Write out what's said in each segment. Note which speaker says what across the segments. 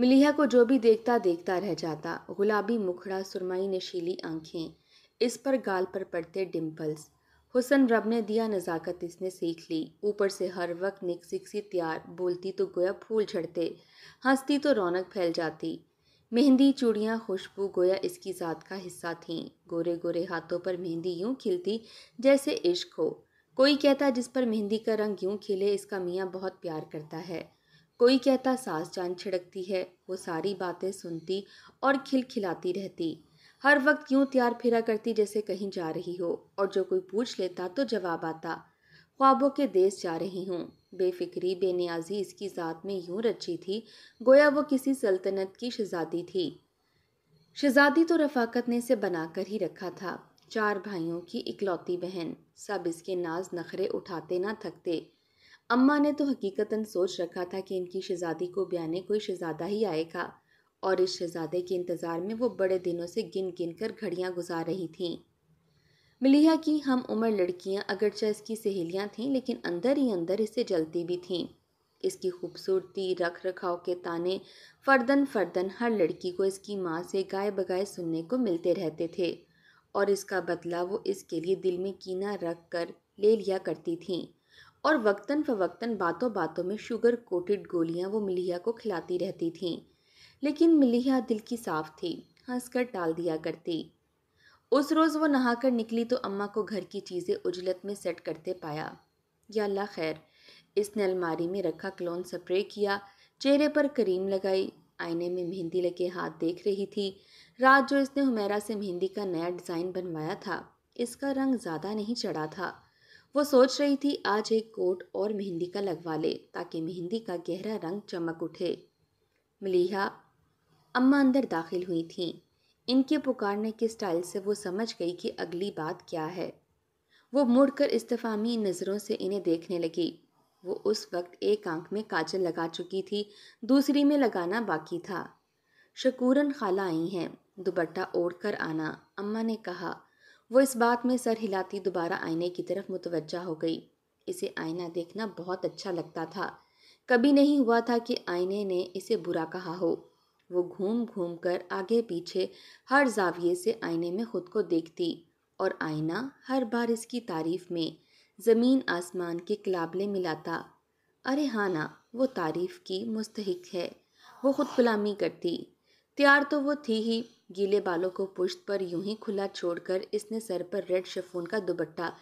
Speaker 1: मिलिया को जो भी देखता देखता रह जाता गुलाबी मुखड़ा सुरमई नशीली आंखें इस पर गाल पर पड़ते डिम्पल्स हुसन रब ने दिया नज़ाकत इसने सीख ली ऊपर से हर वक्त सी तैयार बोलती तो गोया फूल झड़ते हंसती तो रौनक फैल जाती मेहंदी चूड़ियाँ खुशबू गोया इसकी ज़ात का हिस्सा थीं गोरे गोरे हाथों पर मेहंदी यूं खिलती जैसे इश्क हो कोई कहता जिस पर मेहंदी का रंग यूं खिले इसका मियाँ बहुत प्यार करता है कोई कहता सास जान छिड़कती है वो सारी बातें सुनती और खिलखिलाती रहती हर वक्त यूं तैयार फिरा करती जैसे कहीं जा रही हो और जो कोई पूछ लेता तो जवाब आता ख्वाबों के देश जा रही हूँ बेफिक्री बेनियाजी इसकी ज़ात में यूं रची थी गोया वो किसी सल्तनत की शहजादी थी शहजादी तो रफाकत ने इसे बनाकर ही रखा था चार भाइयों की इकलौती बहन सब इसके नाज नखरे उठाते ना थकते अम्मा ने तो हकीकतन सोच रखा था कि इनकी शहजादी को ब्याने कोई शहजादा ही आएगा और इस शहजादे के इंतज़ार में वो बड़े दिनों से गिन गिन कर घड़ियाँ गुजार रही थीं मिलिया की हम उम्र लड़कियाँ अगरचे इसकी सहेलियाँ थीं लेकिन अंदर ही अंदर इससे जलती भी थीं इसकी खूबसूरती रख रखाव के ताने फर्दन फर्दन हर लड़की को इसकी माँ से गाय बगाए सुनने को मिलते रहते थे और इसका बदला वो इसके लिए दिल में कीना रख कर ले लिया करती थीं और वक्तन फवक्तन बातों बातों में शुगर कोटेड गोलियां वो मिलिया को खिलाती रहती थीं लेकिन मिलिया दिल की साफ थी हंसकर टाल दिया करती उस रोज़ वो नहाकर निकली तो अम्मा को घर की चीज़ें उजलत में सेट करते पाया या अल्लाह खैर इसने अलमारी में रखा क्लोन स्प्रे किया चेहरे पर करीम लगाई आईने में मेहंदी लगे हाथ देख रही थी रात जो इसने हुमैरा से मेहंदी का नया डिज़ाइन बनवाया था इसका रंग ज़्यादा नहीं चढ़ा था वो सोच रही थी आज एक कोट और मेहंदी का लगवा ले ताकि मेहंदी का गहरा रंग चमक उठे मलिहा अम्मा अंदर दाखिल हुई थीं इनके पुकारने के स्टाइल से वो समझ गई कि अगली बात क्या है वो मुड़कर इस्तेफामी नज़रों से इन्हें देखने लगी वो उस वक्त एक आंख में काजल लगा चुकी थी दूसरी में लगाना बाकी था शकूरन खाला आई हैं दुबट्टा ओढ़ कर आना अम्मा ने कहा वो इस बात में सर हिलाती दोबारा आईने की तरफ मुतवजा हो गई इसे आईना देखना बहुत अच्छा लगता था कभी नहीं हुआ था कि आईने ने इसे बुरा कहा हो वो घूम घूम कर आगे पीछे हर जाविये से आईने में खुद को देखती और आईना हर बार इसकी तारीफ में ज़मीन आसमान के कलाबले मिलाता अरे हाँ ना वो तारीफ़ की मुस्तक है वो खुद गुलामी करती तैयार तो वो थी ही गीले बालों को पुश्त पर यूं ही खुला छोड़कर इसने सर पर रेड शफून का दुबट्टा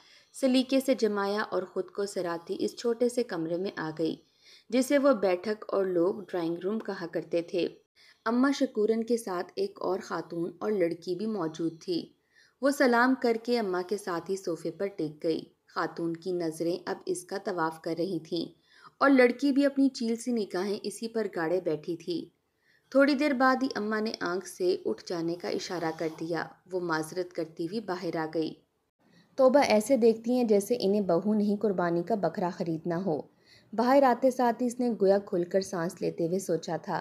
Speaker 1: सलीके से जमाया और ख़ुद को सराती इस छोटे से कमरे में आ गई जिसे वो बैठक और लोग ड्राइंग रूम कहा करते थे अम्मा शकूरन के साथ एक और खातून और लड़की भी मौजूद थी वो सलाम करके अम्मा के साथ ही सोफे पर टेक गई खातून की नज़रें अब इसका तवाफ़ कर रही थीं और लड़की भी अपनी चील सी निकाहें इसी पर गाड़े बैठी थी थोड़ी देर बाद ही अम्मा ने आंख से उठ जाने का इशारा कर दिया वो माजरत करती हुई बाहर आ गई तोबा ऐसे देखती हैं जैसे इन्हें बहू नहीं कुर्बानी का बकरा ख़रीदना हो बाहर आते साथ ही इसने गोया खुलकर सांस लेते हुए सोचा था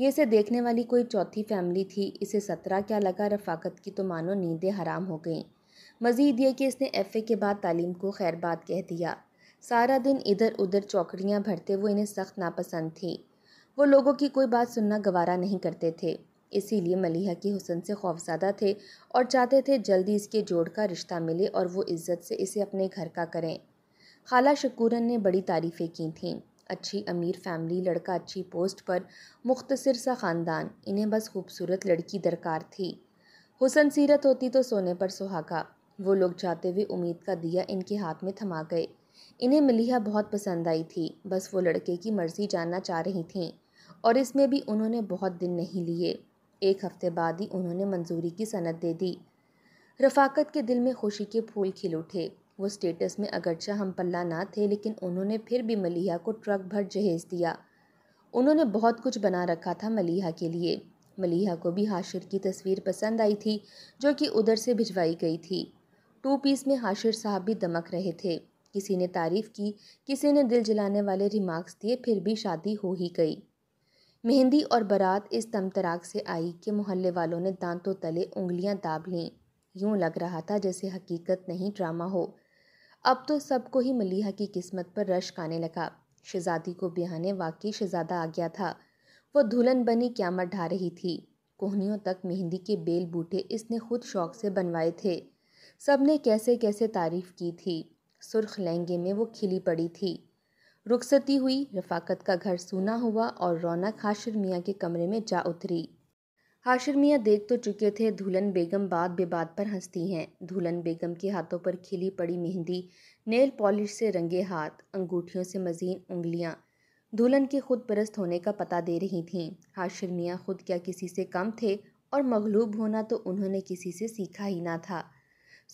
Speaker 1: ये इसे देखने वाली कोई चौथी फैमिली थी इसे सत्रह क्या लगा रफाकत की तो मानो नींदें हराम हो गईं मज़ीद ये कि इसने एफ़ ए के बाद तालीम को खैरबाद कह दिया सारा दिन इधर उधर चौकड़ियाँ भरते वो इन्हें सख्त नापसंद थी वो लोगों की कोई बात सुनना गवारा नहीं करते थे इसीलिए मलिहा के हुसन से खौफजादा थे और चाहते थे जल्दी इसके जोड़ का रिश्ता मिले और वो इज़्ज़त से इसे अपने घर का करें खाला शकूरन ने बड़ी तारीफ़ें की थीं अच्छी अमीर फैमिली लड़का अच्छी पोस्ट पर मुख्तसर सा ख़ानदान इन्हें बस खूबसूरत लड़की दरकार थी हुसन सीरत होती तो सोने पर सुहागा वो लोग जाते हुए उम्मीद का दिया इनके हाथ में थमा गए इन्हें मलिहा बहुत पसंद आई थी बस वो लड़के की मर्ज़ी जानना चाह रही थीं और इसमें भी उन्होंने बहुत दिन नहीं लिए एक हफ्ते बाद ही उन्होंने मंजूरी की सनत दे दी रफाकत के दिल में खुशी के फूल खिल उठे वो स्टेटस में अगरचा हम पल्ला ना थे लेकिन उन्होंने फिर भी मलिया को ट्रक भर जहेज दिया उन्होंने बहुत कुछ बना रखा था मलिया के लिए मलिहा को भी हाशिर की तस्वीर पसंद आई थी जो कि उधर से भिजवाई गई थी टू पीस में हाशिर साहब भी दमक रहे थे किसी ने तारीफ़ की किसी ने दिल जलाने वाले रिमार्क्स दिए फिर भी शादी हो ही गई मेहंदी और बारात इस तराक से आई कि मोहल्ले वालों ने दांतों तले उंगलियां दाब लीं यूं लग रहा था जैसे हकीकत नहीं ड्रामा हो अब तो सबको ही मलिहा की किस्मत पर रश्क आने लगा शहजादी को बिहाने वाकई शहजादा आ गया था वो दुल्हन बनी क्यामत ढा रही थी कोहनियों तक मेहंदी के बेल बूटे इसने खुद शौक से बनवाए थे सब ने कैसे कैसे तारीफ़ की थी सुर्ख लहंगे में वो खिली पड़ी थी रुखसती हुई रफाकत का घर सूना हुआ और रौनक हाशिर मियाँ के कमरे में जा उतरी हाशिर मियाँ देख तो चुके थे धुलन बेगम बात बेबात पर हंसती हैं धुलन बेगम के हाथों पर खिली पड़ी मेहंदी नेल पॉलिश से रंगे हाथ अंगूठियों से मजीन उंगलियाँ दुल्हन के खुद परस्त होने का पता दे रही थीं हाशिर मियाँ खुद क्या किसी से कम थे और मगलूब होना तो उन्होंने किसी से सीखा ही ना था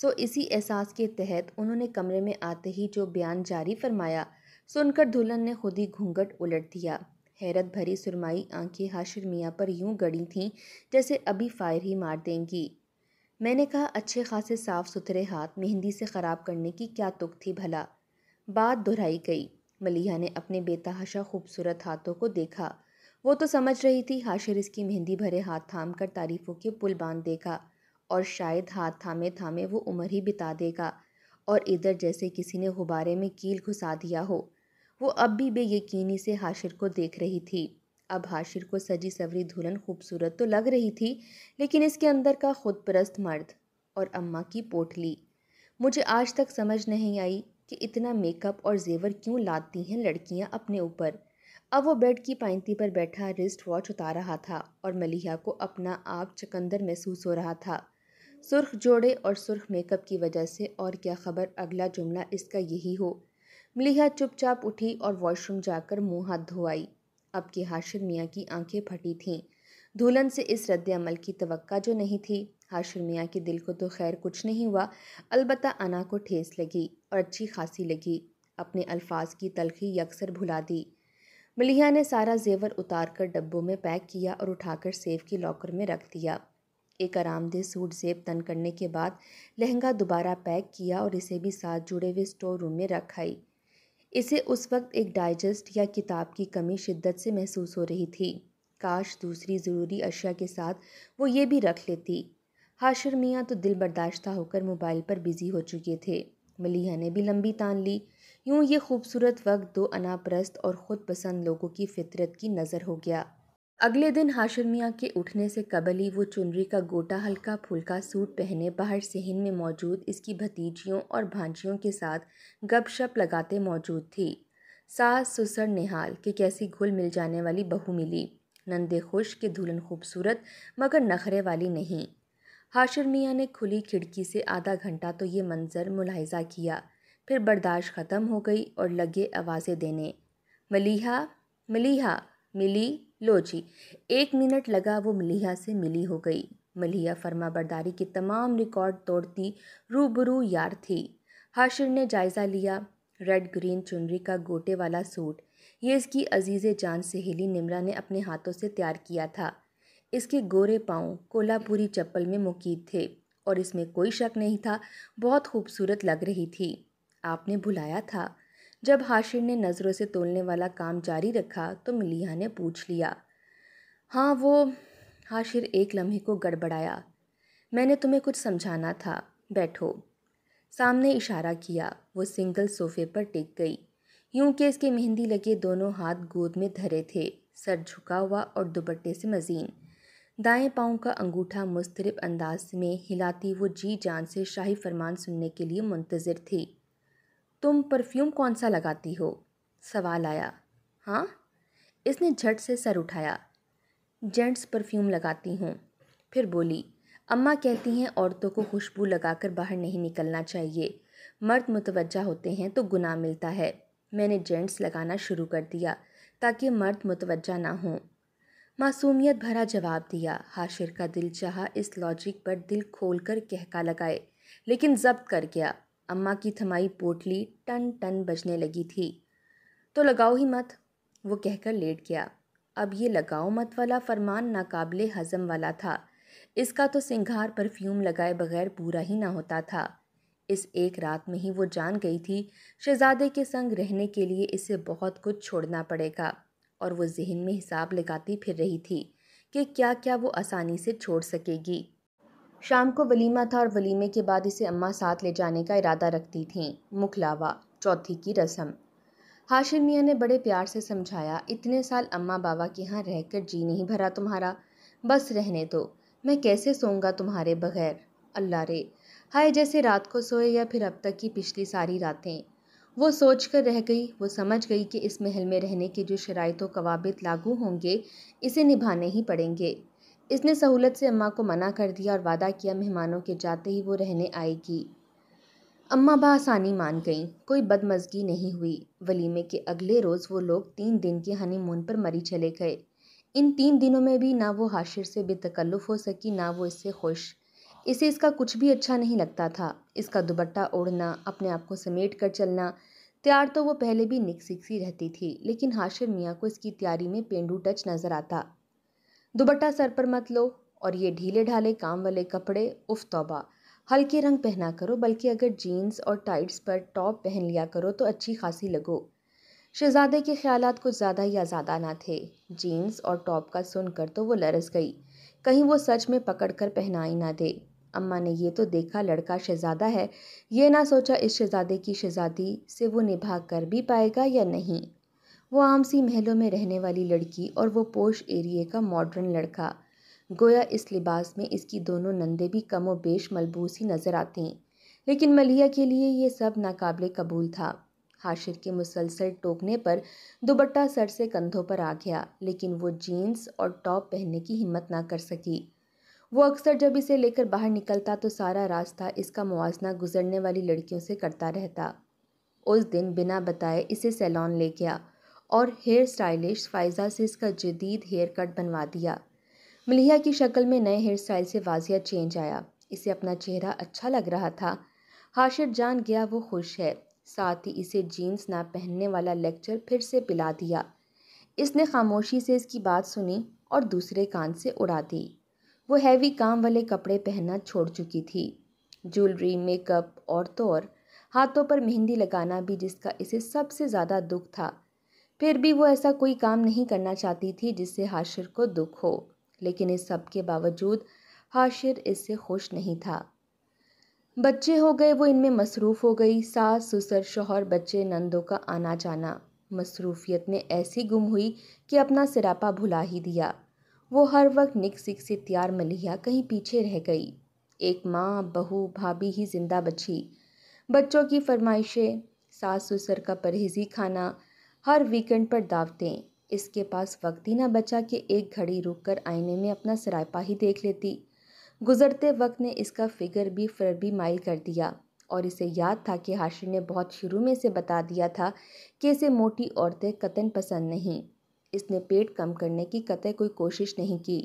Speaker 1: सो इसी एहसास के तहत उन्होंने कमरे में आते ही जो बयान जारी फरमाया सुनकर दुल्हन ने खुद ही घूंघट उलट दिया हैरत भरी सुरमाई आंखें हाशिर मियाँ पर यूं गड़ी थीं जैसे अभी फायर ही मार देंगी मैंने कहा अच्छे खासे साफ सुथरे हाथ मेहंदी से ख़राब करने की क्या तुक थी भला बात दोहराई गई मलिया ने अपने बेतहाशा खूबसूरत हाथों को देखा वो तो समझ रही थी हाशिर इसकी मेहंदी भरे हाथ थाम कर तारीफ़ों के पुल बांध देगा और शायद हाथ थामे थामे वो उम्र ही बिता देगा और इधर जैसे किसी ने गुब्बारे में कील घुसा दिया हो वो अब भी बेयकीनी से हाशिर को देख रही थी अब हाशिर को सजी सवरी दुल्हन खूबसूरत तो लग रही थी लेकिन इसके अंदर का खुदपरस्त मर्द और अम्मा की पोटली मुझे आज तक समझ नहीं आई कि इतना मेकअप और जेवर क्यों लाती हैं लड़कियां अपने ऊपर अब वो बेड की पाइंती पर बैठा रिस्ट वॉच उतार रहा था और मलिहा को अपना आप चकंदर महसूस हो रहा था सुर्ख जोड़े और सुर्ख मेकअप की वजह से और क्या खबर अगला जुमला इसका यही हो मलिहा चुपचाप उठी और वॉशरूम जाकर मुंह हाथ धोआई अब की हाशिर मियाँ की आंखें फटी थीं दुल्हन से इस रद्दमल की तवक्का जो नहीं थी हाशिर मियाँ के दिल को तो खैर कुछ नहीं हुआ अलबत् अना को ठेस लगी और अच्छी खासी लगी अपने अल्फाज की तलखी यकसर भुला दी मलिया ने सारा जेवर उतार कर डब्बों में पैक किया और उठाकर सेब की लॉकर में रख दिया एक आरामदेह सूट जेब तन करने के बाद लहंगा दोबारा पैक किया और इसे भी साथ जुड़े हुए स्टोर रूम में रखाई इसे उस वक्त एक डाइजेस्ट या किताब की कमी शिद्दत से महसूस हो रही थी काश दूसरी ज़रूरी अशिया के साथ वो ये भी रख लेती हाशर मियाँ तो दिल बर्दाश्ता होकर मोबाइल पर बिज़ी हो चुके थे मलिया ने भी लंबी तान ली यूँ ये खूबसूरत वक्त दो अनाप्रस्त और ख़ुद पसंद लोगों की फितरत की नज़र हो गया अगले दिन हाशिर मियाँ के उठने से कबल ही वो चुनरी का गोटा हल्का फुल्का सूट पहने बाहर सहन में मौजूद इसकी भतीजियों और भांजियों के साथ गपशप लगाते मौजूद थी सास सुसर निहाल कि कैसी घुल मिल जाने वाली बहू मिली नंदे खुश कि दुल्हन खूबसूरत मगर नखरे वाली नहीं हाशिर मियाँ ने खुली खिड़की से आधा घंटा तो ये मंज़र मुलाहिजा किया फिर बर्दाश्त ख़त्म हो गई और लगे आवाज़ें देने मलिहा मलिहा मिली लो जी एक मिनट लगा वो मलिया से मिली हो गई मलिया फर्मा बरदारी की तमाम रिकॉर्ड तोड़ती रूबरू यार थी हाशिर ने जायज़ा लिया रेड ग्रीन चुनरी का गोटे वाला सूट ये इसकी अजीज़ जान सहेली निमरा ने अपने हाथों से तैयार किया था इसके गोरे पाँव कोल्हापुरी चप्पल में मुकीद थे और इसमें कोई शक नहीं था बहुत खूबसूरत लग रही थी आपने बुलाया था जब हाशिर ने नज़रों से तोलने वाला काम जारी रखा तो मिलिया ने पूछ लिया हाँ वो हाशिर एक लम्हे को गड़बड़ाया मैंने तुम्हें कुछ समझाना था बैठो सामने इशारा किया वो सिंगल सोफे पर टिक गई यूं कि इसके मेहंदी लगे दोनों हाथ गोद में धरे थे सर झुका हुआ और दुपट्टे से मजीन दाएं पाँव का अंगूठा मुस्तरब अंदाज में हिलाती वो जी जान से शाही फरमान सुनने के लिए मुंतज़र थी तुम परफ्यूम कौन सा लगाती हो सवाल आया हाँ इसने झट से सर उठाया जेंट्स परफ्यूम लगाती हूँ फिर बोली अम्मा कहती हैं औरतों को खुशबू लगाकर बाहर नहीं निकलना चाहिए मर्द मुतवजा होते हैं तो गुनाह मिलता है मैंने जेंट्स लगाना शुरू कर दिया ताकि मर्द मुतवजा ना हों मासूमियत भरा जवाब दिया हाशिर का दिल चाह इस लॉजिक पर दिल खोल कर कहका लगाए लेकिन जब्त कर गया अम्मा की थमाई पोटली टन टन बजने लगी थी तो लगाओ ही मत वो कहकर लेट गया अब ये लगाओ मत वाला फरमान नाकाबले हज़म वाला था इसका तो सिंगार परफ्यूम लगाए बगैर पूरा ही ना होता था इस एक रात में ही वो जान गई थी शहजादे के संग रहने के लिए इसे बहुत कुछ छोड़ना पड़ेगा और वो जहन में हिसाब लगाती फिर रही थी कि क्या क्या वो आसानी से छोड़ सकेगी शाम को वलीमा था और वलीमे के बाद इसे अम्मा साथ ले जाने का इरादा रखती थीं मुखलावा चौथी की रस्म हाशिर मियाँ ने बड़े प्यार से समझाया इतने साल अम्मा बाबा के यहाँ रहकर जी नहीं भरा तुम्हारा बस रहने दो मैं कैसे सोऊंगा तुम्हारे बगैर अल्लाह रे हाय जैसे रात को सोए या फिर अब तक की पिछली सारी रातें वो सोच कर रह गई वो समझ गई कि इस महल में रहने के जो शराइ व कवाबित लागू होंगे इसे निभाने ही पड़ेंगे इसने सहूलत से अम्मा को मना कर दिया और वादा किया मेहमानों के जाते ही वो रहने आएगी अम्मा बसानी मान गईं कोई बदमजगी नहीं हुई वलीमे के अगले रोज़ वो लोग तीन दिन के हनीमून पर मरी चले गए इन तीन दिनों में भी ना वो हाशिर से बेतकल्लुफ़ हो सकी ना वो इससे खुश इसे इसका कुछ भी अच्छा नहीं लगता था इसका दुबट्टा ओढ़ना अपने आप को समेट कर चलना तैयार तो वो पहले भी निकसिक सी रहती थी लेकिन हाशिर मियाँ को इसकी तैयारी में पेंडू टच नज़र आता दुबट्टा सर पर मत लो और ये ढीले ढाले काम वाले कपड़े उफ तौबा हल्के रंग पहना करो बल्कि अगर जीन्स और टाइट्स पर टॉप पहन लिया करो तो अच्छी खासी लगो शहजादे के ख्याल कुछ ज़्यादा या ज्यादा ना थे जीन्स और टॉप का सुनकर तो वो लरस गई कहीं वो सच में पकड़ कर पहना ही ना दे अम्मा ने ये तो देखा लड़का शहजादा है ये ना सोचा इस शहजादे की शहजादी से वो निभा कर भी पाएगा या नहीं वो सी महलों में रहने वाली लड़की और वो पोश एरिए का मॉडर्न लड़का गोया इस लिबास में इसकी दोनों नंदे भी कम व बेश मलबूस ही नज़र हैं लेकिन मलिया के लिए ये सब नाकबले कबूल था हाशिर के मुसलसल टोकने पर दुबट्टा सर से कंधों पर आ गया लेकिन वो जीन्स और टॉप पहनने की हिम्मत ना कर सकी वो अक्सर जब इसे लेकर बाहर निकलता तो सारा रास्ता इसका मुआजना गुजरने वाली लड़कियों से करता रहता उस दिन बिना बताए इसे सैलॉन ले गया और हेयर स्टाइलिश फाइजा से इसका जदीद हेयर कट बनवा दिया मलिया की शक्ल में नए हेयर स्टाइल से वाजिया चेंज आया इसे अपना चेहरा अच्छा लग रहा था हाशिर जान गया वो खुश है साथ ही इसे जीन्स ना पहनने वाला लेक्चर फिर से पिला दिया इसने खामोशी से इसकी बात सुनी और दूसरे कान से उड़ा दी वो हैवी काम वाले कपड़े पहनना छोड़ चुकी थी ज्वेलरी मेकअप और तो और हाथों पर मेहंदी लगाना भी जिसका इसे सबसे ज़्यादा दुख था फिर भी वो ऐसा कोई काम नहीं करना चाहती थी जिससे हाशिर को दुख हो लेकिन इस सब के बावजूद हाशिर इससे खुश नहीं था बच्चे हो गए वो इनमें मसरूफ़ हो गई सास ससुर शोहर बच्चे नंदों का आना जाना मसरूफियत में ऐसी गुम हुई कि अपना सिरापा भुला ही दिया वो हर वक्त निक सिक से त्यार मलिया कहीं पीछे रह गई एक माँ बहू भाभी ही जिंदा बची बच्चों की फरमाइशें सास ससुर का परहेजी खाना हर वीकेंड पर दावतें इसके पास वक्त ही ना बचा कि एक घड़ी रुक कर आईने में अपना सरायपा ही देख लेती गुजरते वक्त ने इसका फिगर भी भी माइल कर दिया और इसे याद था कि हाशिर ने बहुत शुरू में इसे बता दिया था कि इसे मोटी औरतें कतन पसंद नहीं इसने पेट कम करने की कतः कोई कोशिश नहीं की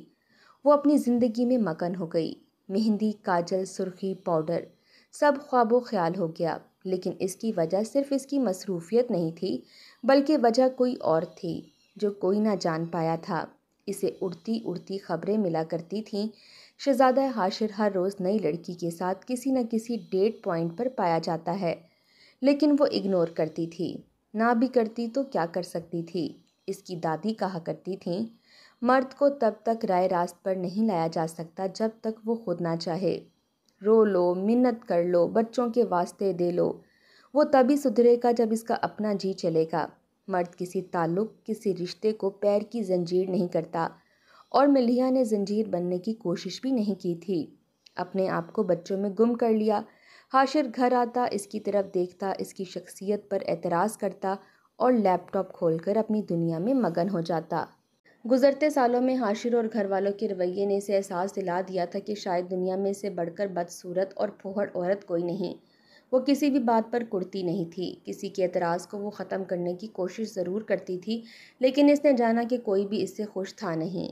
Speaker 1: वो अपनी ज़िंदगी में मगन हो गई मेहंदी काजल सुर्खी पाउडर सब ख्वाब ख्याल हो गया लेकिन इसकी वजह सिर्फ इसकी मसरूफियत नहीं थी बल्कि वजह कोई और थी जो कोई ना जान पाया था इसे उड़ती उड़ती खबरें मिला करती थीं शहजादा हाशिर हर रोज़ नई लड़की के साथ किसी न किसी डेट पॉइंट पर पाया जाता है लेकिन वो इग्नोर करती थी ना भी करती तो क्या कर सकती थी इसकी दादी कहा करती थी मर्द को तब तक राय रास्त पर नहीं लाया जा सकता जब तक वो खुद ना चाहे रो लो मिन्नत कर लो बच्चों के वास्ते दे लो वो तभी सुधरेगा जब इसका अपना जी चलेगा मर्द किसी ताल्लुक किसी रिश्ते को पैर की जंजीर नहीं करता और मिलिया ने जंजीर बनने की कोशिश भी नहीं की थी अपने आप को बच्चों में गुम कर लिया हाशिर घर आता इसकी तरफ देखता इसकी शख्सियत पर एतराज़ करता और लैपटॉप खोलकर अपनी दुनिया में मगन हो जाता गुजरते सालों में हाशिर और घर वालों के रवैये ने इसे एहसास दिला दिया था कि शायद दुनिया में इसे बढ़कर बदसूरत और फोहड़ औरत कोई नहीं वो किसी भी बात पर कुड़ती नहीं थी किसी के एतराज़ को वो ख़त्म करने की कोशिश ज़रूर करती थी लेकिन इसने जाना कि कोई भी इससे खुश था नहीं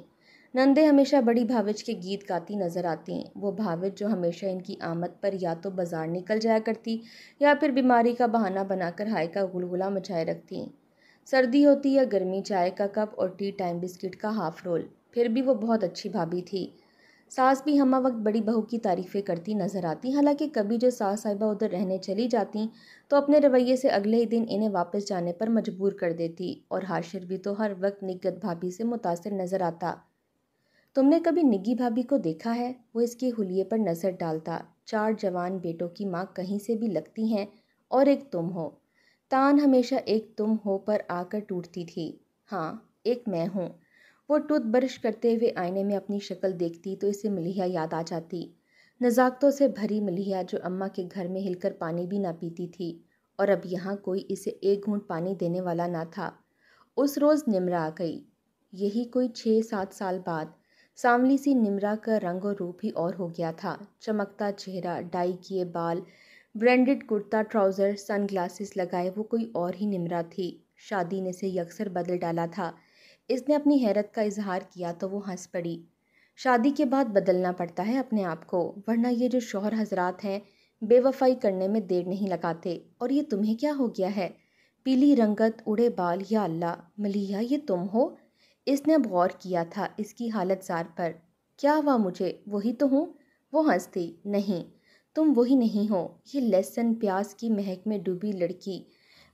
Speaker 1: नंदे हमेशा बड़ी भाविज के गीत गाती नज़र आती वो भाविज जो हमेशा इनकी आमद पर या तो बाज़ार निकल जाया करती या फिर बीमारी का बहाना बनाकर हाय का गुलगुला मचाए रखती सर्दी होती या गर्मी चाय का कप और टी टाइम बिस्किट का हाफ रोल फिर भी वो बहुत अच्छी भाभी थी सास भी हम वक्त बड़ी बहू की तारीफ़ें करती नज़र आती हालांकि कभी जो सास साहिबा उधर रहने चली जाती तो अपने रवैये से अगले ही दिन इन्हें वापस जाने पर मजबूर कर देती और हाशिर भी तो हर वक्त निगत भाभी से मुतासर नज़र आता तुमने कभी निगी भाभी को देखा है वो इसके हुलिये पर नज़र डालता चार जवान बेटों की माँ कहीं से भी लगती हैं और एक तुम हो तान हमेशा एक तुम हो पर आकर टूटती थी हाँ एक मैं हूँ वो टूथ ब्रश करते हुए आईने में अपनी शक्ल देखती तो इसे मलिया याद आ जाती नज़ाकतों से भरी मलिया जो अम्मा के घर में हिलकर पानी भी ना पीती थी और अब यहाँ कोई इसे एक घूंट पानी देने वाला ना था उस रोज़ निमरा आ गई यही कोई छः सात साल बाद सांवली सी निमरा का रंग और रूप ही और हो गया था चमकता चेहरा डाई किए बाल ब्रांडेड कुर्ता ट्राउज़र सनग्लासेस लगाए वो कोई और ही निमरा थी शादी ने से यकसर बदल डाला था इसने अपनी हैरत का इजहार किया तो वो हंस पड़ी शादी के बाद बदलना पड़ता है अपने आप को वरना ये जो शोहर हजरात हैं बेवफाई करने में देर नहीं लगाते और ये तुम्हें क्या हो गया है पीली रंगत उड़े बाल या अल्लाह मलिया ये तुम हो इसने अब गौर किया था इसकी हालत जार पर क्या हुआ मुझे वही तो हूँ वो हंसती नहीं तुम वही नहीं हो ये लहसन प्याज की महक में डूबी लड़की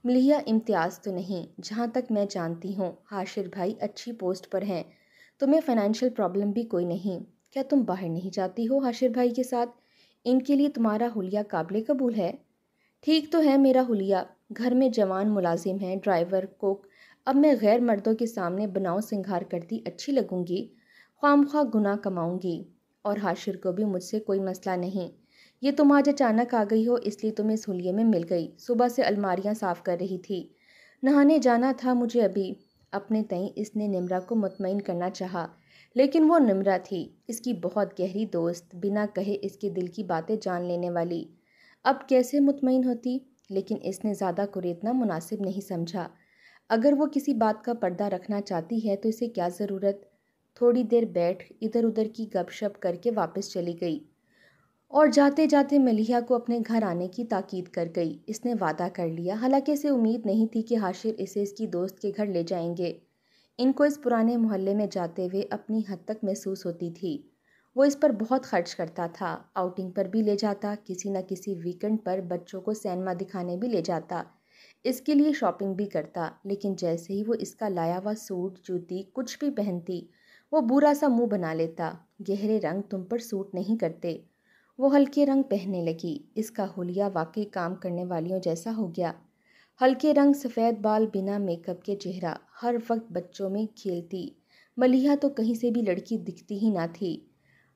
Speaker 1: मिलिया इम्तियाज़ तो नहीं जहाँ तक मैं जानती हूँ हाशिर भाई अच्छी पोस्ट पर हैं तुम्हें फ़ाइनेंशियल प्रॉब्लम भी कोई नहीं क्या तुम बाहर नहीं जाती हो हाशिर भाई के साथ इनके लिए तुम्हारा हुलिया काबिल कबूल है ठीक तो है मेरा हुलिया घर में जवान मुलाजिम है ड्राइवर कोक अब मैं गैर मर्दों के सामने बनाओ सिंगार करती अच्छी लगूंगी ख्वाम गुना कमाऊँगी और हाशिर को भी मुझसे कोई मसला नहीं ये तुम आज अचानक आ गई हो इसलिए तुम इस हुलिये में मिल गई सुबह से अलमारियाँ साफ़ कर रही थी नहाने जाना था मुझे अभी अपने तई इसने निमरा को मुतमिन करना चाहा लेकिन वो निमरा थी इसकी बहुत गहरी दोस्त बिना कहे इसके दिल की बातें जान लेने वाली अब कैसे मुतमिन होती लेकिन इसने ज़्यादा कुरेतना मुनासिब नहीं समझा अगर वो किसी बात का पर्दा रखना चाहती है तो इसे क्या ज़रूरत थोड़ी देर बैठ इधर उधर की गपशप करके वापस चली गई और जाते जाते मलिहा को अपने घर आने की ताकीद कर गई इसने वादा कर लिया हालांकि इसे उम्मीद नहीं थी कि हाशिर इसे इसकी दोस्त के घर ले जाएंगे इनको इस पुराने मोहल्ले में जाते हुए अपनी हद तक महसूस होती थी वो इस पर बहुत खर्च करता था आउटिंग पर भी ले जाता किसी न किसी वीकेंड पर बच्चों को सैनमा दिखाने भी ले जाता इसके लिए शॉपिंग भी करता लेकिन जैसे ही वो इसका लाया हुआ सूट जूती कुछ भी पहनती वो बुरा सा मुंह बना लेता गहरे रंग तुम पर सूट नहीं करते वो हल्के रंग पहनने लगी इसका होलिया वाकई काम करने वालियों जैसा हो गया हल्के रंग सफ़ेद बाल बिना मेकअप के चेहरा हर वक्त बच्चों में खेलती मलिहा तो कहीं से भी लड़की दिखती ही ना थी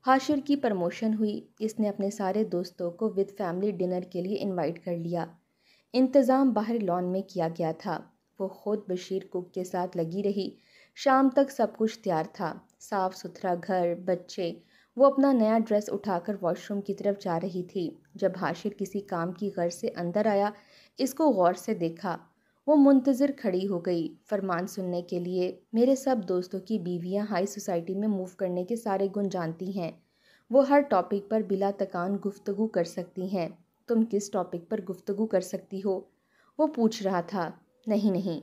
Speaker 1: हाशिर की प्रमोशन हुई इसने अपने सारे दोस्तों को विद फैमिली डिनर के लिए इनवाइट कर लिया इंतज़ाम बाहर लॉन में किया गया था वो खुद बशीर कुक के साथ लगी रही शाम तक सब कुछ तैयार था साफ़ सुथरा घर बच्चे वो अपना नया ड्रेस उठाकर वॉशरूम की तरफ जा रही थी जब हाशिर किसी काम की ग़र से अंदर आया इसको गौर से देखा वो मुंतज़र खड़ी हो गई फरमान सुनने के लिए मेरे सब दोस्तों की बीवियां हाई सोसाइटी में मूव करने के सारे गुण जानती हैं वो हर टॉपिक पर बिला तकान गुफ्तु कर सकती हैं तुम किस टॉपिक पर गुफ्तु कर सकती हो वो पूछ रहा था नहीं नहीं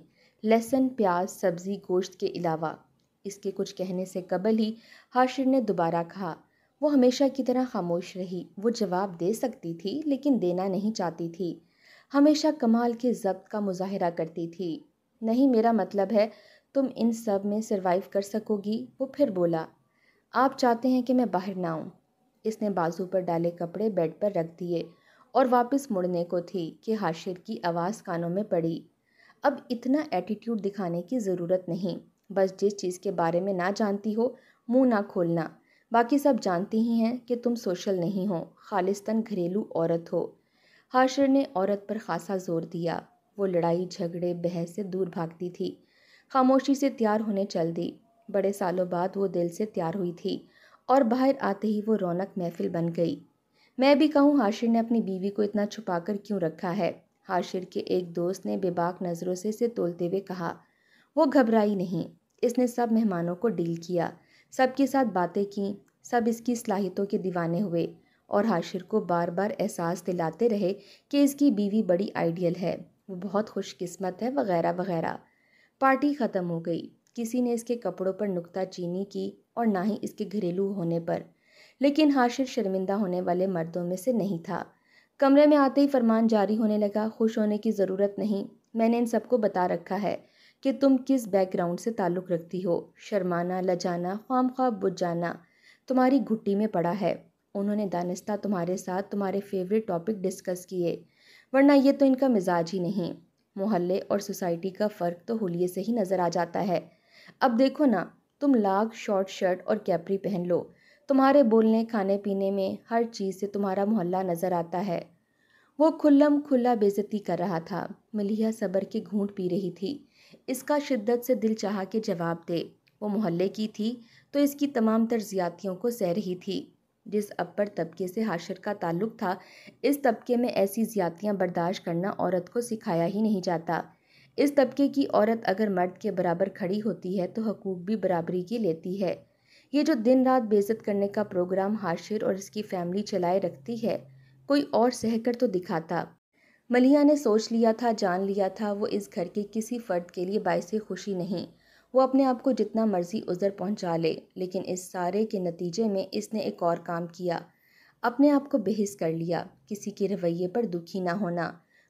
Speaker 1: लहसुन प्याज सब्ज़ी गोश्त के अलावा इसके कुछ कहने से कबल ही हाशिर ने दोबारा कहा वो हमेशा की तरह खामोश रही वो जवाब दे सकती थी लेकिन देना नहीं चाहती थी हमेशा कमाल के जब्त का मुजाहरा करती थी नहीं मेरा मतलब है तुम इन सब में सरवाइव कर सकोगी वो फिर बोला आप चाहते हैं कि मैं बाहर ना आऊँ इसने बाजू पर डाले कपड़े बेड पर रख दिए और वापस मुड़ने को थी कि हाशिर की आवाज़ कानों में पड़ी अब इतना एटीट्यूड दिखाने की ज़रूरत नहीं बस जिस चीज़ के बारे में ना जानती हो मुंह ना खोलना बाकी सब जानते ही हैं कि तुम सोशल नहीं हो खालिस्तन घरेलू औरत हो हाशिर ने औरत पर खासा जोर दिया वो लड़ाई झगड़े बहस से दूर भागती थी खामोशी से तैयार होने चल दी बड़े सालों बाद वो दिल से तैयार हुई थी और बाहर आते ही वो रौनक महफिल बन गई मैं भी कहूँ हाशिर ने अपनी बीवी को इतना छुपा कर क्यों रखा है हाशिर के एक दोस्त ने बेबाक नज़रों से इसे तोलते हुए कहा वो घबराई नहीं इसने सब मेहमानों को डील किया सबके साथ बातें की सब इसकी सलाहितों के दीवाने हुए और हाशिर को बार बार एहसास दिलाते रहे कि इसकी बीवी बड़ी आइडियल है वो बहुत खुशकिस्मत है वगैरह वगैरह पार्टी ख़त्म हो गई किसी ने इसके कपड़ों पर नुकता चीनी की और ना ही इसके घरेलू होने पर लेकिन हाशिर शर्मिंदा होने वाले मर्दों में से नहीं था कमरे में आते ही फरमान जारी होने लगा खुश होने की ज़रूरत नहीं मैंने इन सबको बता रखा है कि तुम किस बैकग्राउंड से ताल्लुक़ रखती हो शर्माना लजाना ख्वाम ख्वाब बुझ जाना तुम्हारी घुट्टी में पड़ा है उन्होंने दानिस्ता तुम्हारे साथ तुम्हारे फेवरेट टॉपिक डिस्कस किए वरना ये तो इनका मिजाज ही नहीं मोहल्ले और सोसाइटी का फ़र्क तो होलिये से ही नज़र आ जाता है अब देखो ना तुम लाग शॉर्ट शर्ट और कैपरी पहन लो तुम्हारे बोलने खाने पीने में हर चीज़ से तुम्हारा मोहल्ला नज़र आता है वो खुल्लम खुल्ला बेजती कर रहा था मलिया सबर के घूंट पी रही थी इसका शिद्दत से दिल चाह के जवाब दे वो मोहल्ले की थी तो इसकी तमाम तर्जियातियों को सह रही थी जिस अपर तबके से हाशर का ताल्लुक था इस तबके में ऐसी ज्यादतियाँ बर्दाश्त करना औरत को सिखाया ही नहीं जाता इस तबके की औरत अगर मर्द के बराबर खड़ी होती है तो हकूक भी बराबरी की लेती है ये जो दिन रात बेजत करने का प्रोग्राम हाशिर और इसकी फैमिली चलाए रखती है कोई और सहकर तो दिखाता मलिया ने सोच लिया था जान लिया था वो इस घर के किसी फ़र्द के लिए बायस खुशी नहीं वो अपने आप को जितना मर्जी उज़र पहुंचा ले लेकिन इस सारे के नतीजे में इसने एक और काम किया अपने आप को बेहस कर लिया किसी के रवैये पर दुखी ना होना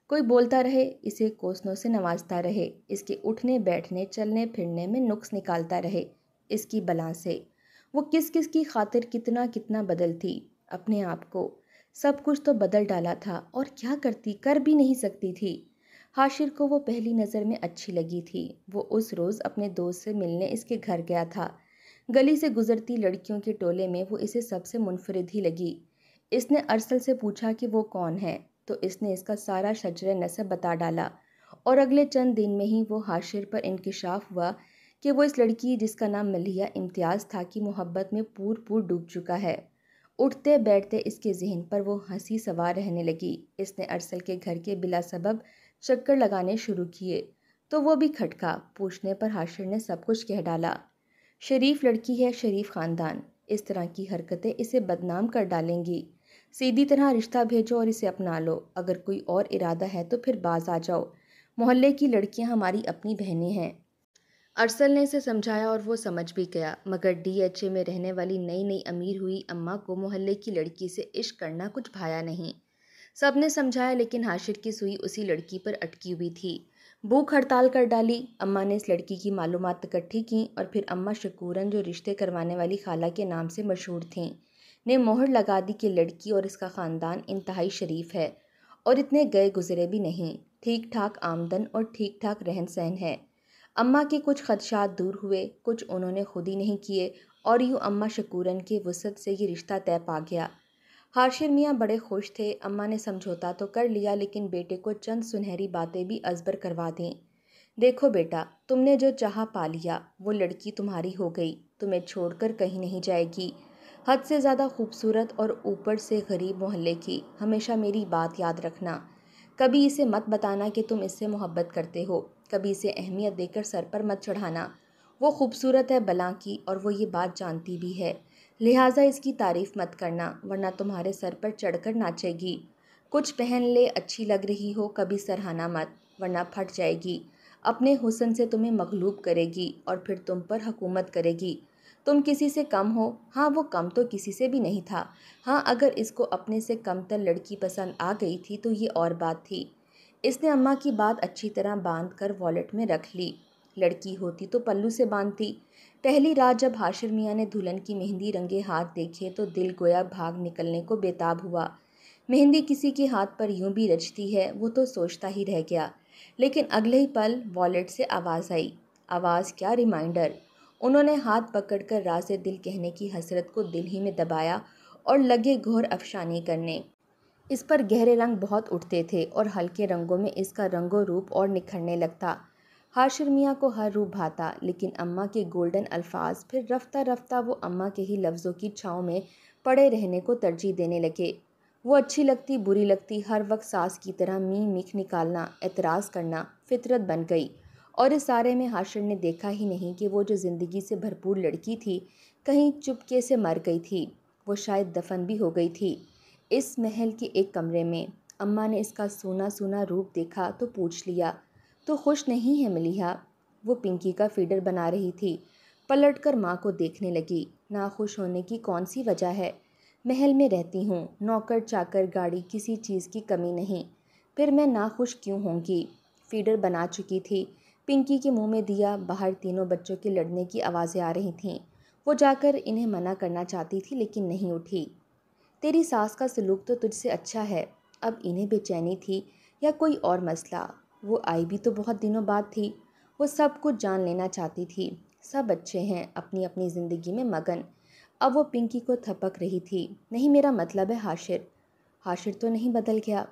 Speaker 1: कोई बोलता रहे इसे कोसनों से नवाजता रहे इसके उठने बैठने चलने फिरने में नुक्स निकालता रहे इसकी बला से वो किस किस की खातिर कितना कितना बदलती अपने आप को सब कुछ तो बदल डाला था और क्या करती कर भी नहीं सकती थी हाशिर को वो पहली नज़र में अच्छी लगी थी वो उस रोज़ अपने दोस्त से मिलने इसके घर गया था गली से गुजरती लड़कियों के टोले में वो इसे सबसे मुनफरद ही लगी इसने अरसल से पूछा कि वो कौन है तो इसने इसका सारा शजर नसब बता डाला और अगले चंद दिन में ही वो हाशिर पर इंकशाफ हुआ कि वो इस लड़की जिसका नाम मलिया इम्तियाज़ था कि मोहब्बत में पूर पूर डूब चुका है उठते बैठते इसके जहन पर वो हंसी सवार रहने लगी इसने अरसल के घर के बिला सबब चक्कर लगाने शुरू किए तो वो भी खटका पूछने पर हाशिर ने सब कुछ कह डाला शरीफ लड़की है शरीफ ख़ानदान इस तरह की हरकतें इसे बदनाम कर डालेंगी सीधी तरह रिश्ता भेजो और इसे अपना लो अगर कोई और इरादा है तो फिर बाज आ जाओ मोहल्ले की लड़कियां हमारी अपनी बहनें हैं अरसल ने इसे समझाया और वो समझ भी गया मगर डीएचए में रहने वाली नई नई अमीर हुई अम्मा को मोहल्ले की लड़की से इश्क करना कुछ भाया नहीं सब ने समझाया लेकिन हाशिर की सुई उसी लड़की पर अटकी हुई थी भूख हड़ताल कर डाली अम्मा ने इस लड़की की मालूम इकट्ठी की और फिर अम्मा शकूरन जो रिश्ते करवाने वाली खाला के नाम से मशहूर थीं ने मोहर लगा दी कि लड़की और इसका ख़ानदान इंतहाई शरीफ है और इतने गए गुजरे भी नहीं ठीक ठाक आमदन और ठीक ठाक रहन सहन है अम्मा के कुछ ख़दशात दूर हुए कुछ उन्होंने खुद ही नहीं किए और यूँ अम्मा शकूरन के वसत से ये रिश्ता तय पा गया हारशिर मियाँ बड़े खुश थे अम्मा ने समझौता तो कर लिया लेकिन बेटे को चंद सुनहरी बातें भी अजबर करवा दें देखो बेटा तुमने जो चाह पा लिया वो लड़की तुम्हारी हो गई तुम्हें छोड़कर कहीं नहीं जाएगी हद से ज़्यादा खूबसूरत और ऊपर से गरीब मोहल्ले की हमेशा मेरी बात याद रखना कभी इसे मत बताना कि तुम इससे मोहब्बत करते हो कभी इसे अहमियत देकर सर पर मत चढ़ाना वो खूबसूरत है बला की और वो ये बात जानती भी है लिहाजा इसकी तारीफ़ मत करना वरना तुम्हारे सर पर चढ़कर नाचेगी कुछ पहन ले अच्छी लग रही हो कभी सराहना मत वरना फट जाएगी अपने हुसन से तुम्हें मकलूब करेगी और फिर तुम पर हुकूमत करेगी तुम किसी से कम हो हाँ वो कम तो किसी से भी नहीं था हाँ अगर इसको अपने से कम तर लड़की पसंद आ गई थी तो ये और बात थी इसने अम्मा की बात अच्छी तरह बांध कर वॉलेट में रख ली लड़की होती तो पल्लू से बांधती पहली रात जब हाशिर मियाँ ने दुल्हन की मेहंदी रंगे हाथ देखे तो दिल गोया भाग निकलने को बेताब हुआ मेहंदी किसी के हाथ पर यूं भी रचती है वो तो सोचता ही रह गया लेकिन अगले ही पल वॉलेट से आवाज़ आई आवाज़ क्या रिमाइंडर उन्होंने हाथ पकड़कर राज दिल कहने की हसरत को दिल ही में दबाया और लगे घोर अफशानी करने इस पर गहरे रंग बहुत उठते थे और हल्के रंगों में इसका रंगो रूप और निखरने लगता हाशिर मियाँ को हर रूप भाता लेकिन अम्मा के गोल्डन अल्फाज फिर रफ्ता रफ्ता वो अम्मा के ही लफ्ज़ों की छाँव में पड़े रहने को तरजीह देने लगे वो अच्छी लगती बुरी लगती हर वक्त सास की तरह मी मीख निकालना एतराज़ करना फितरत बन गई और इस सारे में हाशिर ने देखा ही नहीं कि वो जो ज़िंदगी से भरपूर लड़की थी कहीं चुपके से मर गई थी वो शायद दफन भी हो गई थी इस महल के एक कमरे में अम्मा ने इसका सोना सोना रूप देखा तो पूछ लिया तो खुश नहीं है मिलिया वो पिंकी का फीडर बना रही थी पलट कर माँ को देखने लगी ना खुश होने की कौन सी वजह है महल में रहती हूँ नौकर चाकर गाड़ी किसी चीज़ की कमी नहीं फिर मैं ना खुश क्यों होंगी फीडर बना चुकी थी पिंकी के मुंह में दिया बाहर तीनों बच्चों के लड़ने की आवाज़ें आ रही थीं वो जाकर इन्हें मना करना चाहती थी लेकिन नहीं उठी तेरी सास का सलूक तो तुझसे अच्छा है अब इन्हें बेचैनी थी या कोई और मसला वो आई भी तो बहुत दिनों बाद थी वो सब कुछ जान लेना चाहती थी सब अच्छे हैं अपनी अपनी ज़िंदगी में मगन अब वो पिंकी को थपक रही थी नहीं मेरा मतलब है हाशिर हाशिर तो नहीं बदल गया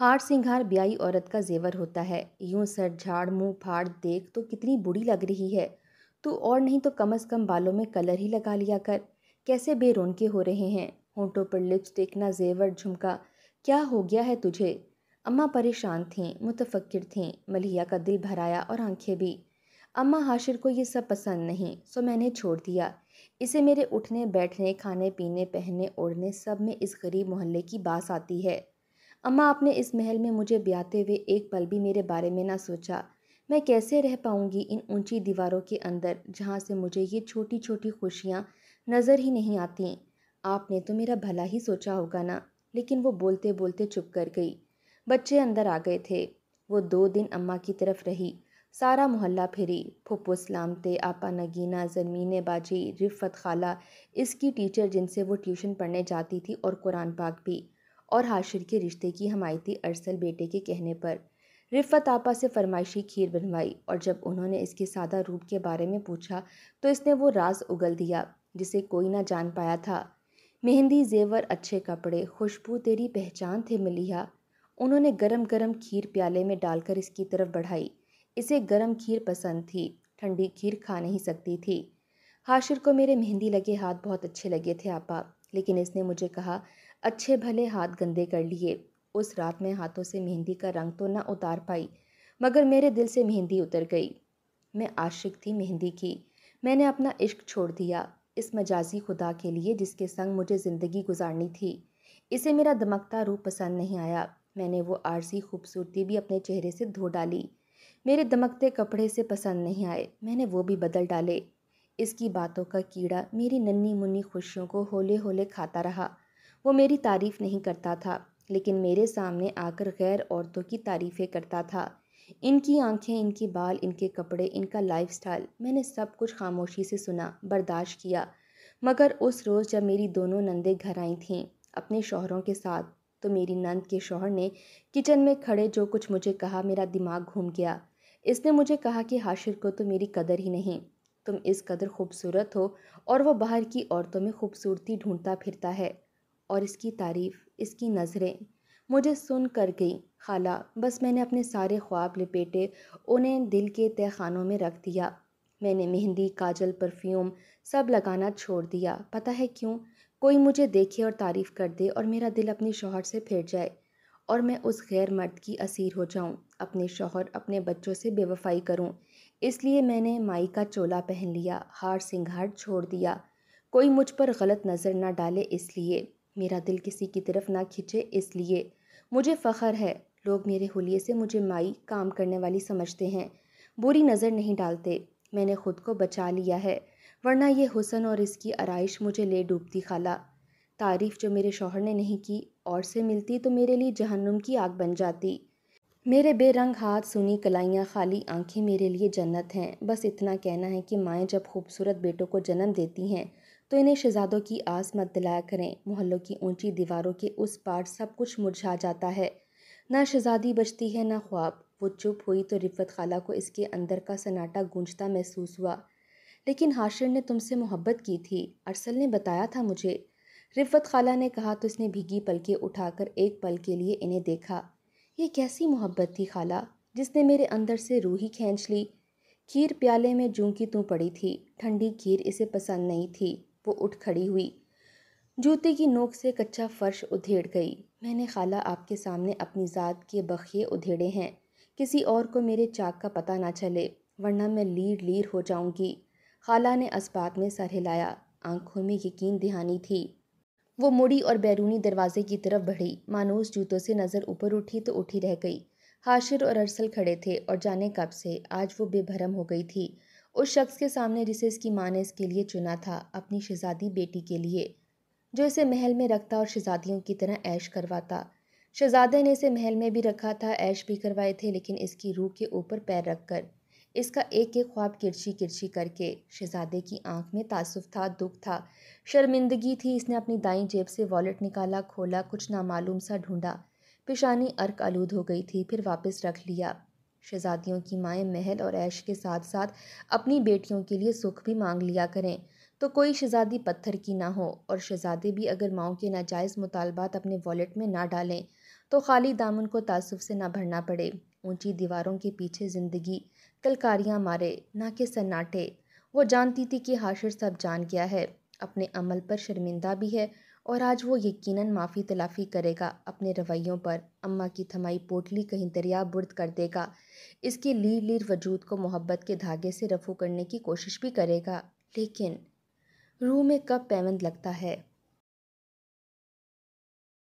Speaker 1: हार सिंगार ब्याई औरत का जेवर होता है यूं सर झाड़ मुंह फाड़ देख तो कितनी बुरी लग रही है तू और नहीं तो कम अज़ कम बालों में कलर ही लगा लिया कर कैसे बेरोनके हो रहे हैं होंठों पर लिपस्टिक ना जेवर झुमका क्या हो गया है तुझे अम्मा परेशान थीं मुतफ़िर थीं मलिया का दिल भराया और आंखें भी अम्मा हाशिर को ये सब पसंद नहीं सो मैंने छोड़ दिया इसे मेरे उठने बैठने खाने पीने पहनने ओढ़ने सब में इस गरीब मोहल्ले की बास आती है अम्मा आपने इस महल में मुझे ब्याते हुए एक पल भी मेरे बारे में ना सोचा मैं कैसे रह पाऊँगी इन ऊंची दीवारों के अंदर जहाँ से मुझे ये छोटी छोटी खुशियाँ नज़र ही नहीं आती आपने तो मेरा भला ही सोचा होगा ना लेकिन वो बोलते बोलते चुप कर गई बच्चे अंदर आ गए थे वो दो दिन अम्मा की तरफ रही सारा मोहल्ला फिरी फुप्पो सलामते आपा नगीना जमीने बाजी रिफत खाला इसकी टीचर जिनसे वो ट्यूशन पढ़ने जाती थी और कुरान पाक भी और हाशिर के रिश्ते की हमायती अरसल बेटे के कहने पर रिफत आपा से फरमाइशी खीर बनवाई और जब उन्होंने इसके सादा रूप के बारे में पूछा तो इसने वो राज उगल दिया जिसे कोई ना जान पाया था मेहंदी जेवर अच्छे कपड़े खुशबू तेरी पहचान थे मिलिया उन्होंने गरम गरम खीर प्याले में डालकर इसकी तरफ बढ़ाई इसे गरम खीर पसंद थी ठंडी खीर खा नहीं सकती थी हाशिर को मेरे मेहंदी लगे हाथ बहुत अच्छे लगे थे आपा लेकिन इसने मुझे कहा अच्छे भले हाथ गंदे कर लिए उस रात में हाथों से मेहंदी का रंग तो ना उतार पाई मगर मेरे दिल से मेहंदी उतर गई मैं आशिक थी मेहंदी की मैंने अपना इश्क छोड़ दिया इस मजाजी खुदा के लिए जिसके संग मुझे ज़िंदगी गुजारनी थी इसे मेरा दमकता रूप पसंद नहीं आया मैंने वो आरसी खूबसूरती भी अपने चेहरे से धो डाली मेरे दमकते कपड़े से पसंद नहीं आए मैंने वो भी बदल डाले इसकी बातों का कीड़ा मेरी नन्ही मुन्नी खुशियों को होले होले खाता रहा वो मेरी तारीफ़ नहीं करता था लेकिन मेरे सामने आकर गैर औरतों की तारीफ़ें करता था इनकी आंखें इनके बाल इनके कपड़े इनका लाइफस्टाइल मैंने सब कुछ खामोशी से सुना बर्दाश्त किया मगर उस रोज़ जब मेरी दोनों नंदें घर आई थीं अपने शोहरों के साथ तो मेरी नंद के शोहर ने किचन में खड़े जो कुछ मुझे कहा मेरा दिमाग घूम गया इसने मुझे कहा कि हाशिर को तो मेरी कदर ही नहीं तुम इस कदर खूबसूरत हो और वह बाहर की औरतों में खूबसूरती ढूंढता फिरता है और इसकी तारीफ़ इसकी नज़रें मुझे सुन कर गई खाला बस मैंने अपने सारे ख्वाब लपेटे उन्हें दिल के तय खानों में रख दिया मैंने मेहंदी काजल परफ्यूम सब लगाना छोड़ दिया पता है क्यों कोई मुझे देखे और तारीफ़ कर दे और मेरा दिल अपने शोहर से फिर जाए और मैं उस गैर मर्द की असीर हो जाऊं अपने शोहर अपने बच्चों से बेवफाई करूं इसलिए मैंने माई का चोला पहन लिया हार सिंगार छोड़ दिया कोई मुझ पर गलत नज़र ना डाले इसलिए मेरा दिल किसी की तरफ ना खींचे इसलिए मुझे फ़ख्र है लोग मेरे हुलिये से मुझे माई काम करने वाली समझते हैं बुरी नज़र नहीं डालते मैंने ख़ुद को बचा लिया है वरना ये हुसन और इसकी आरइश मुझे ले डूबती खाला तारीफ़ जो मेरे शोहर ने नहीं की और से मिलती तो मेरे लिए जहन्नुम की आग बन जाती मेरे बेरंग हाथ सुनी कलाइयाँ खाली आंखें मेरे लिए जन्नत हैं बस इतना कहना है कि माएँ जब खूबसूरत बेटों को जन्म देती हैं तो इन्हें शहजादों की आस मत दिलाया करें मोहल्लों की ऊंची दीवारों के उस पार सब कुछ मुरझा जाता है ना शहजादी बचती है ना ख्वाब वो चुप हुई तो रिफत खाला को इसके अंदर का सन्नाटा गूंजता महसूस हुआ लेकिन हाशिर ने तुमसे मोहब्बत की थी अरसल ने बताया था मुझे रिफत खाला ने कहा तो इसने भीगी पलके उठाकर एक पल के लिए इन्हें देखा ये कैसी मोहब्बत थी खाला जिसने मेरे अंदर से रूह ही खींच ली खीर प्याले में जूं की तू पड़ी थी ठंडी खीर इसे पसंद नहीं थी वो उठ खड़ी हुई जूते की नोक से कच्चा फर्श उधेड़ गई मैंने खाला आपके सामने अपनी ज़ात के बखिए उधेड़े हैं किसी और को मेरे चाक का पता ना चले वरना मैं लीर लीर हो जाऊंगी खाला ने अस्पात में सर हिलाया आंखों में यकीन दहानी थी वो मुड़ी और बैरूनी दरवाजे की तरफ बढ़ी मानोस जूतों से नज़र ऊपर उठी तो उठी रह गई हाशिर और अरसल खड़े थे और जाने कब से आज वो बेभरम हो गई थी उस शख्स के सामने जिसे इसकी माँ ने इसके लिए चुना था अपनी शहजादी बेटी के लिए जो इसे महल में रखता और शहजादियों की तरह ऐश करवाता शहजादे ने इसे महल में भी रखा था ऐश भी करवाए थे लेकिन इसकी रूह के ऊपर पैर रख कर इसका एक एक ख्वाब किरछी किरछी करके शहजादे की आंख में तासुब था दुख था शर्मिंदगी थी इसने अपनी दाई जेब से वॉलेट निकाला खोला कुछ नामालूम सा ढूंढा पेशानी अर्क आलूद हो गई थी फिर वापस रख लिया शहज़ादियों की माएँ महल और ऐश के साथ साथ अपनी बेटियों के लिए सुख भी मांग लिया करें तो कोई शहज़ादी पत्थर की ना हो और शहज़ादे भी अगर माओ के नाजायज़ मुतालबात अपने वॉलेट में ना डालें तो खाली दामन को तसुब से ना भरना पड़े ऊंची दीवारों के पीछे ज़िंदगी कलकारियाँ मारे ना कि सन्नाटे वो जानती थी कि हाशिर सब जान गया है अपने अमल पर शर्मिंदा भी है और आज वो यकीनन माफ़ी तलाफ़ी करेगा अपने रवैयों पर अम्मा की थमाई पोटली कहीं दरिया बुर्द कर देगा इसके लीर लीर वजूद को मोहब्बत के धागे से रफू करने की कोशिश भी करेगा लेकिन रूह में कब पैमंद लगता है